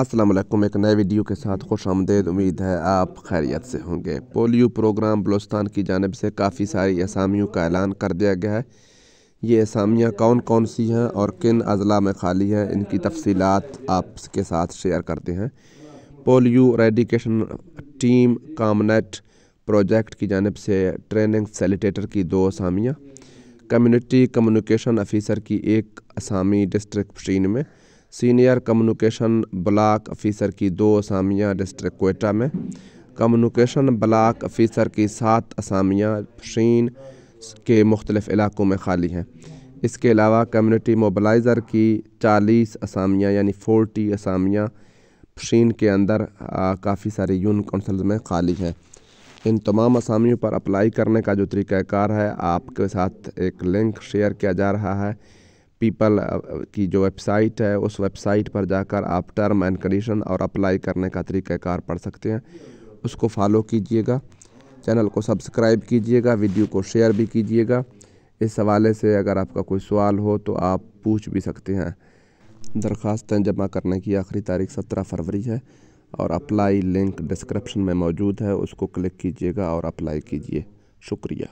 अस्सलाम वालेकुम एक नए वीडियो के साथ खुश आमदेद उम्मीद है आप खैरियत से होंगे पोलियो प्रोग्राम बलूचिस्तान की जानब से काफ़ी सारी असामियों का ऐलान कर दिया गया है ये असामियाँ कौन कौन सी हैं और किन अजला में खाली हैं इनकी तफसीलात आपके साथ शेयर करते हैं polio eradication team Comnet project की जानब से ट्रेनिंग फैसिलिटेटर की दो असामियाँ कम्युनिटी कम्युनिकेशन अफिसर की एक असामी डिस्ट्रिक्ट में सीनियर कम्युनिकेशन ब्लॉक ऑफिसर की दो असामियाँ डिस्ट्रिक्ट कोयटा में कम्युनिकेशन ब्लाक ऑफिसर की सात असामियाँ शीन के मुख्तलिफ इलाकों में खाली हैं इसके अलावा कम्युनिटी मोबलाइज़र की चालीस असामियाँ यानी फोर्टी असामियाँ शीन के अंदर काफ़ी सारी यून काउंसिल में खाली हैं इन तमाम असामियों पर अप्लाई करने का जो तरीक़ाकार है आपके साथ एक लिंक शेयर किया जा रहा है पीपल uh, uh, की जो वेबसाइट है उस वेबसाइट पर जाकर आप टर्म एंड कंडीशन और अप्लाई करने का तरीक़ाकार पढ़ सकते हैं उसको फॉलो कीजिएगा चैनल को सब्सक्राइब कीजिएगा वीडियो को शेयर भी कीजिएगा इस हवाले से अगर आपका कोई सवाल हो तो आप पूछ भी सकते हैं दरख्वास्तें जमा करने की आखिरी तारीख सत्रह फरवरी है और अप्लाई लिंक डिस्क्रिप्शन में मौजूद है उसको क्लिक कीजिएगा और अप्लाई कीजिए शुक्रिया